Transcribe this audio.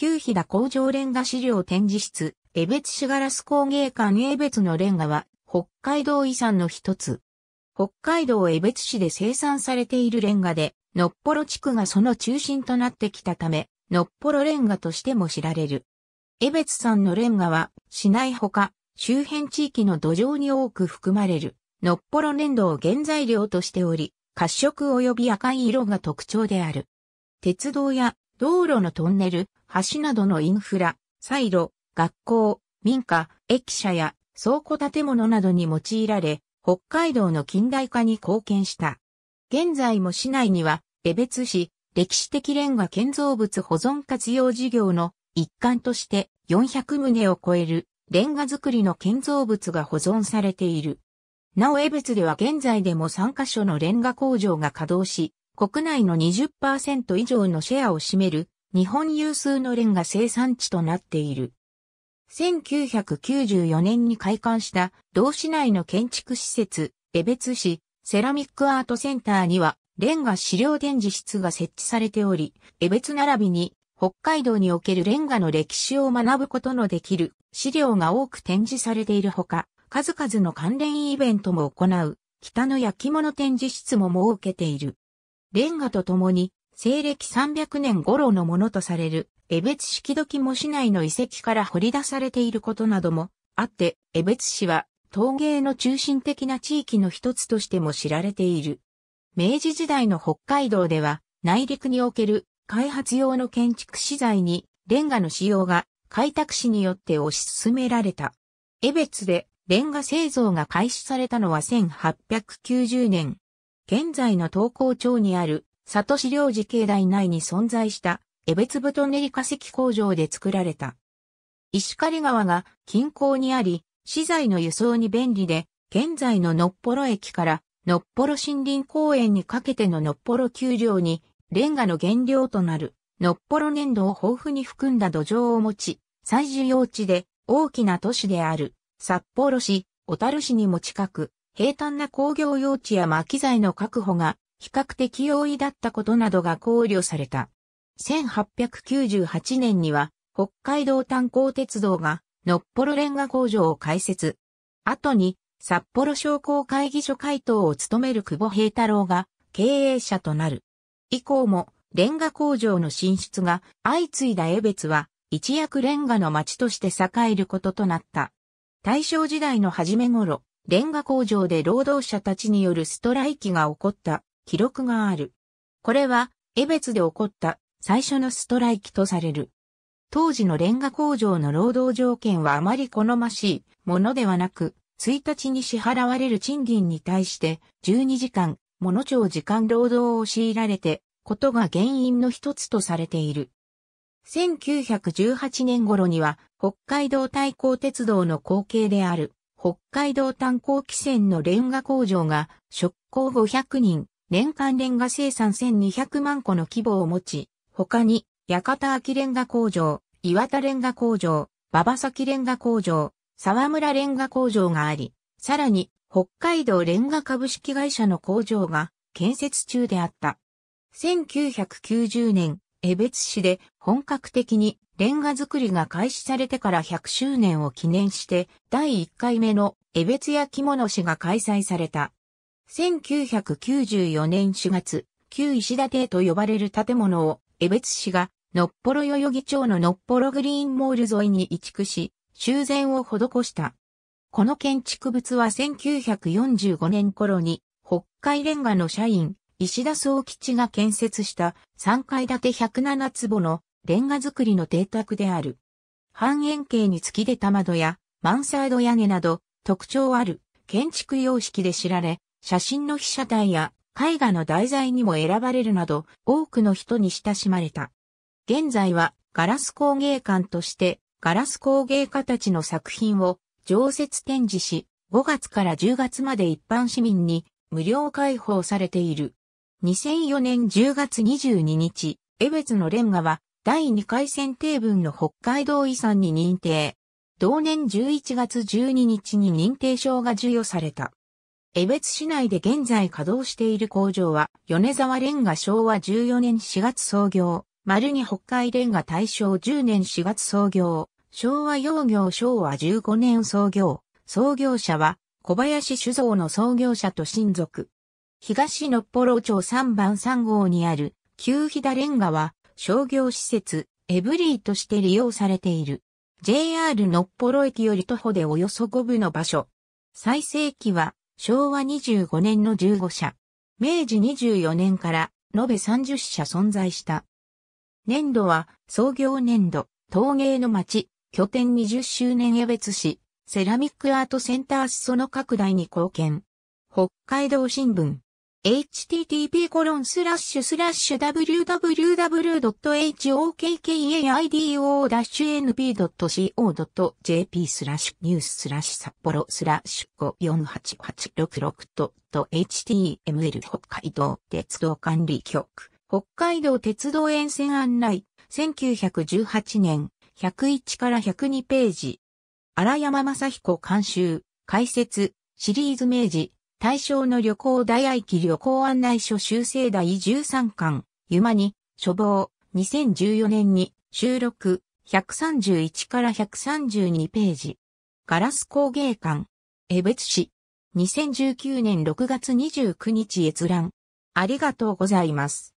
旧飛騨工場レンガ資料展示室、江別市ガラス工芸館江別のレンガは、北海道遺産の一つ。北海道江別市で生産されているレンガで、のっぽろ地区がその中心となってきたため、のっぽろレンガとしても知られる。江別産のレンガは、市内ほか、周辺地域の土壌に多く含まれる、のっぽろ粘土を原材料としており、褐色及び赤い色が特徴である。鉄道や道路のトンネル、橋などのインフラ、サイロ、学校、民家、駅舎や倉庫建物などに用いられ、北海道の近代化に貢献した。現在も市内には、江別市、歴史的レンガ建造物保存活用事業の一環として400棟を超えるレンガ作りの建造物が保存されている。なお江別では現在でも3カ所のレンガ工場が稼働し、国内の20%以上のシェアを占める日本有数のレンガ生産地となっている。1994年に開館した同市内の建築施設、江別市セラミックアートセンターにはレンガ資料展示室が設置されており、江別並びに北海道におけるレンガの歴史を学ぶことのできる資料が多く展示されているほか、数々の関連イベントも行う北の焼き物展示室も設けている。レンガとともに西暦300年頃のものとされる、江別式時も市内の遺跡から掘り出されていることなどもあって、江別市は陶芸の中心的な地域の一つとしても知られている。明治時代の北海道では内陸における開発用の建築資材にレンガの使用が開拓市によって推し進められた。江別でレンガ製造が開始されたのは1890年。現在の東高町にある里市領事境内内に存在した、江別太練化石工場で作られた。石狩川が近郊にあり、資材の輸送に便利で、現在ののっぽろ駅からのっぽろ森林公園にかけてののっぽろ丘陵に、レンガの原料となる、のっぽろ粘土を豊富に含んだ土壌を持ち、最重要地で大きな都市である、札幌市、小樽市にも近く、平坦な工業用地や薪材の確保が比較的容易だったことなどが考慮された。1898年には北海道炭鉱鉄道がのっぽろレンガ工場を開設。後に札幌商工会議所会頭を務める久保平太郎が経営者となる。以降もレンガ工場の進出が相次いだ江別は一躍レンガの町として栄えることとなった。大正時代の初め頃、レンガ工場で労働者たちによるストライキが起こった。記録がある。これは、江別で起こった最初のストライキとされる。当時のレンガ工場の労働条件はあまり好ましいものではなく、1日に支払われる賃金に対して12時間、物長時間労働を強いられて、ことが原因の一つとされている。1918年頃には、北海道対抗鉄道の後継である、北海道炭鉱汽船のレンガ工場が、職工500人、年間レンガ生産1200万個の規模を持ち、他に、館秋レンガ工場、岩田レンガ工場、馬場崎レンガ工場、沢村レンガ工場があり、さらに、北海道レンガ株式会社の工場が建設中であった。1990年、江別市で本格的にレンガ作りが開始されてから100周年を記念して、第1回目の江別焼き物市が開催された。1994年4月、旧石田邸と呼ばれる建物を、江別市が、のっぽろ代々木町ののっぽろグリーンモール沿いに移築し、修繕を施した。この建築物は1945年頃に、北海レンガの社員、石田総吉が建設した3階建て107坪のレンガ造りの邸宅である。半円形に突き出た窓や、マンサード屋根など、特徴ある建築様式で知られ、写真の被写体や絵画の題材にも選ばれるなど多くの人に親しまれた。現在はガラス工芸館としてガラス工芸家たちの作品を常設展示し、5月から10月まで一般市民に無料開放されている。2004年10月22日、江別のレンガは第2回選定分の北海道遺産に認定。同年11月12日に認定証が授与された。江別市内で現在稼働している工場は、米沢レンガ昭和14年4月創業、丸に北海レンガ大正10年4月創業、昭和洋業昭和15年創業、創業者は小林酒造の創業者と親族。東のっぽろ町3番3号にある旧飛田レンガは商業施設エブリーとして利用されている。JR のっぽろ駅より徒歩でおよそ5分の場所。最盛期は昭和25年の15社、明治24年から延べ30社存在した。年度は創業年度、陶芸の町、拠点20周年江別市、セラミックアートセンター裾の拡大に貢献。北海道新聞。http コロンスラッシュスラッシュ www.hokkaido-np.co.jp スラッシュニューススラッシュ札幌スラッシュ 54886.html 北海道鉄道管理局北海道鉄道沿線案内1918年101から102ページ荒山正彦監修解説シリーズ明治対象の旅行大愛機旅行案内書修正第13巻、ゆまに、書房、2014年に、収録、131から132ページ。ガラス工芸館、江別市、2019年6月29日閲覧。ありがとうございます。